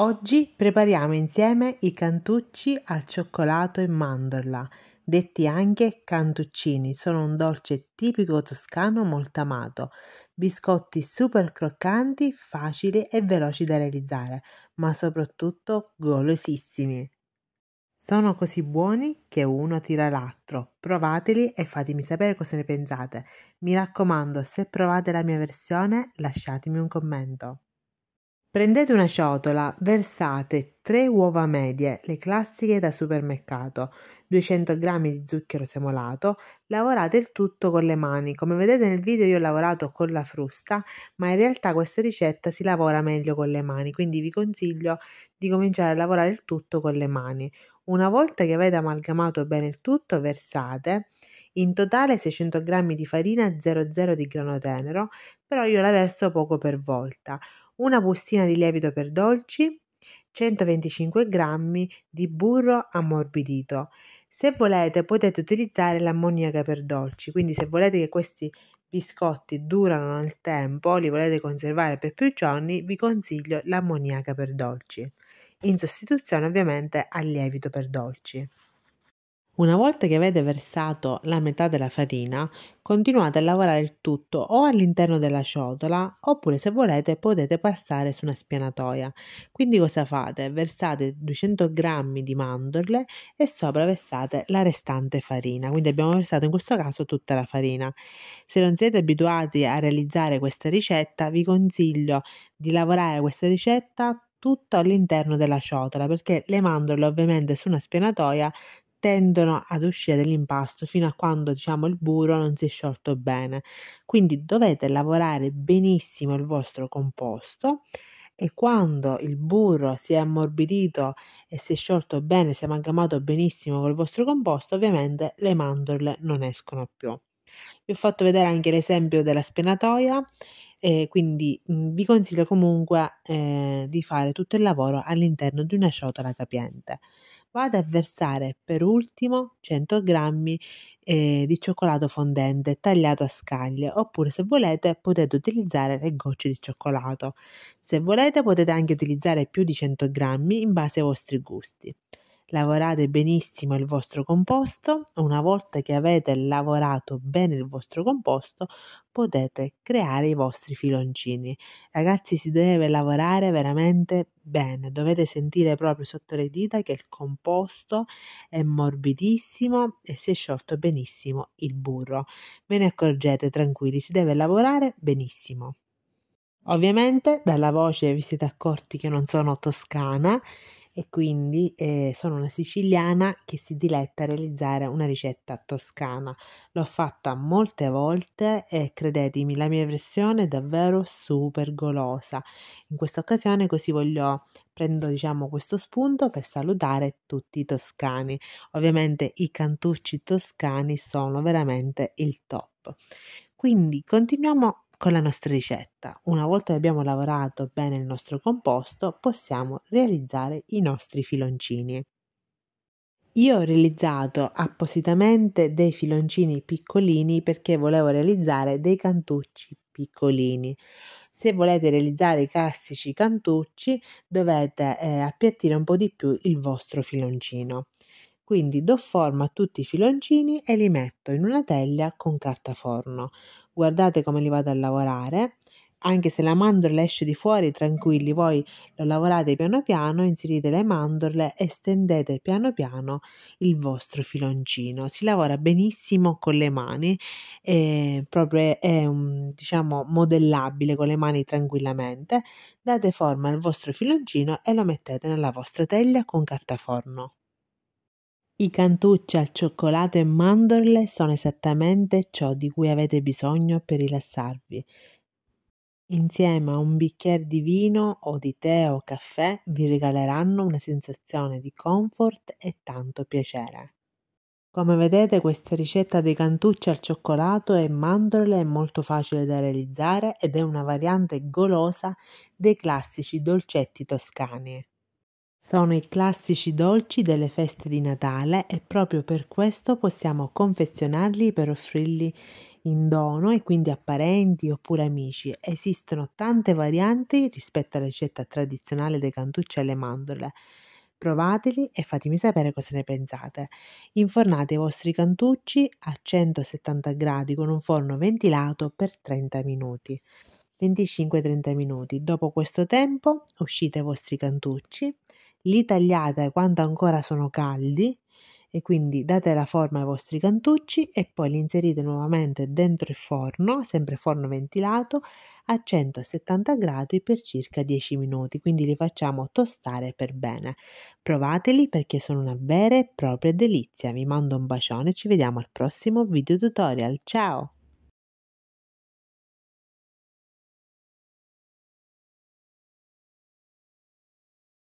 Oggi prepariamo insieme i cantucci al cioccolato e mandorla, detti anche cantuccini. Sono un dolce tipico toscano molto amato. Biscotti super croccanti, facili e veloci da realizzare, ma soprattutto golosissimi. Sono così buoni che uno tira l'altro. Provateli e fatemi sapere cosa ne pensate. Mi raccomando, se provate la mia versione, lasciatemi un commento. Prendete una ciotola, versate 3 uova medie, le classiche da supermercato, 200 g di zucchero semolato, lavorate il tutto con le mani. Come vedete nel video io ho lavorato con la frusta, ma in realtà questa ricetta si lavora meglio con le mani, quindi vi consiglio di cominciare a lavorare il tutto con le mani. Una volta che avete amalgamato bene il tutto, versate in totale 600 g di farina 00 di grano tenero, però io la verso poco per volta una bustina di lievito per dolci, 125 g di burro ammorbidito. Se volete potete utilizzare l'ammoniaca per dolci, quindi se volete che questi biscotti durano nel tempo, li volete conservare per più giorni, vi consiglio l'ammoniaca per dolci, in sostituzione ovviamente al lievito per dolci. Una volta che avete versato la metà della farina, continuate a lavorare il tutto o all'interno della ciotola oppure se volete potete passare su una spianatoia. Quindi cosa fate? Versate 200 g di mandorle e sopra versate la restante farina. Quindi abbiamo versato in questo caso tutta la farina. Se non siete abituati a realizzare questa ricetta, vi consiglio di lavorare questa ricetta tutto all'interno della ciotola perché le mandorle ovviamente su una spianatoia tendono ad uscire dall'impasto fino a quando diciamo il burro non si è sciolto bene quindi dovete lavorare benissimo il vostro composto e quando il burro si è ammorbidito e si è sciolto bene, si è amalgamato benissimo col vostro composto, ovviamente le mandorle non escono più. Vi ho fatto vedere anche l'esempio della spenatoia, eh, quindi mh, vi consiglio comunque eh, di fare tutto il lavoro all'interno di una ciotola capiente vado a versare per ultimo 100 grammi eh, di cioccolato fondente tagliato a scaglie oppure se volete potete utilizzare le gocce di cioccolato. Se volete potete anche utilizzare più di 100 grammi in base ai vostri gusti lavorate benissimo il vostro composto, una volta che avete lavorato bene il vostro composto potete creare i vostri filoncini. Ragazzi si deve lavorare veramente bene, dovete sentire proprio sotto le dita che il composto è morbidissimo e si è sciolto benissimo il burro. Ve ne accorgete tranquilli, si deve lavorare benissimo. Ovviamente dalla voce vi siete accorti che non sono toscana, e quindi eh, sono una siciliana che si diletta a realizzare una ricetta toscana. L'ho fatta molte volte e credetemi, la mia versione è davvero super golosa. In questa occasione così voglio prendo diciamo questo spunto per salutare tutti i toscani. Ovviamente i cantucci toscani sono veramente il top. Quindi continuiamo con la nostra ricetta. Una volta che abbiamo lavorato bene il nostro composto, possiamo realizzare i nostri filoncini. Io ho realizzato appositamente dei filoncini piccolini perché volevo realizzare dei cantucci piccolini. Se volete realizzare i classici cantucci dovete eh, appiattire un po' di più il vostro filoncino. Quindi do forma a tutti i filoncini e li metto in una teglia con carta forno guardate come li vado a lavorare anche se la mandorla esce di fuori tranquilli voi lo lavorate piano piano inserite le mandorle e stendete piano piano il vostro filoncino si lavora benissimo con le mani è proprio è un, diciamo modellabile con le mani tranquillamente date forma al vostro filoncino e lo mettete nella vostra teglia con carta forno i cantucci al cioccolato e mandorle sono esattamente ciò di cui avete bisogno per rilassarvi. Insieme a un bicchiere di vino o di tè o caffè vi regaleranno una sensazione di comfort e tanto piacere. Come vedete questa ricetta dei cantucci al cioccolato e mandorle è molto facile da realizzare ed è una variante golosa dei classici dolcetti toscani. Sono i classici dolci delle feste di Natale e proprio per questo possiamo confezionarli per offrirli in dono e quindi a parenti oppure amici. Esistono tante varianti rispetto alla ricetta tradizionale dei cantucci alle mandorle. Provateli e fatemi sapere cosa ne pensate. Infornate i vostri cantucci a 170 gradi con un forno ventilato per 30 minuti. 25-30 minuti. Dopo questo tempo uscite i vostri cantucci li tagliate quando ancora sono caldi e quindi date la forma ai vostri cantucci e poi li inserite nuovamente dentro il forno, sempre forno ventilato, a 170 gradi per circa 10 minuti, quindi li facciamo tostare per bene. Provateli perché sono una vera e propria delizia. Vi mando un bacione e ci vediamo al prossimo video tutorial. Ciao!